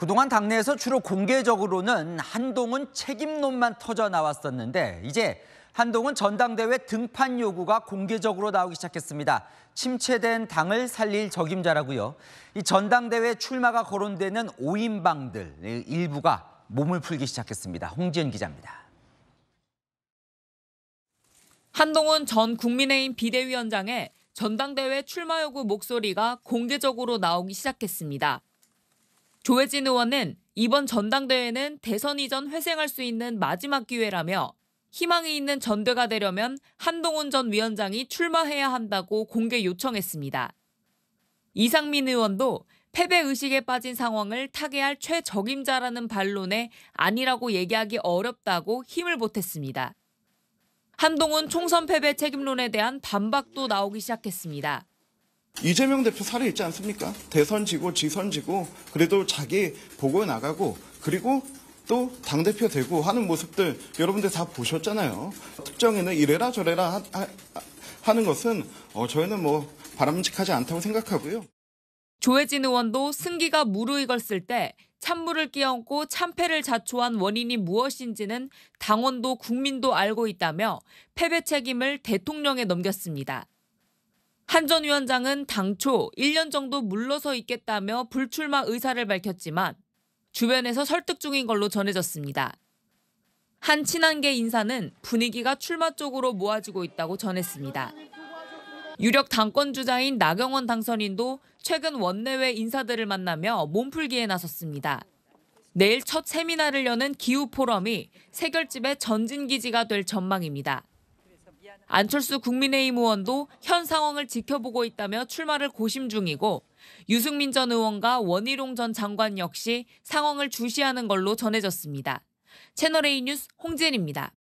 그동안 당내에서 주로 공개적으로는 한동훈 책임론만 터져 나왔었는데 이제 한동훈 전당대회 등판 요구가 공개적으로 나오기 시작했습니다. 침체된 당을 살릴 적임자라고요. 이 전당대회 출마가 거론되는 5인방들 일부가 몸을 풀기 시작했습니다. 홍지연 기자입니다. 한동훈 전 국민의힘 비대위원장의 전당대회 출마 요구 목소리가 공개적으로 나오기 시작했습니다. 조혜진 의원은 이번 전당대회는 대선 이전 회생할 수 있는 마지막 기회라며 희망이 있는 전대가 되려면 한동훈 전 위원장이 출마해야 한다고 공개 요청했습니다. 이상민 의원도 패배 의식에 빠진 상황을 타개할 최적임자라는 반론에 아니라고 얘기하기 어렵다고 힘을 보탰습니다. 한동훈 총선 패배 책임론에 대한 반박도 나오기 시작했습니다. 이재명 대표 사례 있지 않습니까? 대선 지고 지선 지고 그래도 자기 보고 나가고 그리고 또 당대표 되고 하는 모습들 여러분들 다 보셨잖아요. 특정에는 이래라 저래라 하, 는 것은 어, 저희는 뭐 바람직하지 않다고 생각하고요. 조혜진 의원도 승기가 무르익었을 때 찬물을 끼얹고 참패를 자초한 원인이 무엇인지는 당원도 국민도 알고 있다며 패배 책임을 대통령에 넘겼습니다. 한전 위원장은 당초 1년 정도 물러서 있겠다며 불출마 의사를 밝혔지만 주변에서 설득 중인 걸로 전해졌습니다. 한 친한계 인사는 분위기가 출마 쪽으로 모아지고 있다고 전했습니다. 유력 당권 주자인 나경원 당선인도 최근 원내외 인사들을 만나며 몸풀기에 나섰습니다. 내일 첫 세미나를 여는 기후 포럼이 세결집의 전진기지가 될 전망입니다. 안철수 국민의힘 의원도 현 상황을 지켜보고 있다며 출마를 고심 중이고 유승민 전 의원과 원희룡 전 장관 역시 상황을 주시하는 걸로 전해졌습니다. 채널A 뉴스 홍진입니다.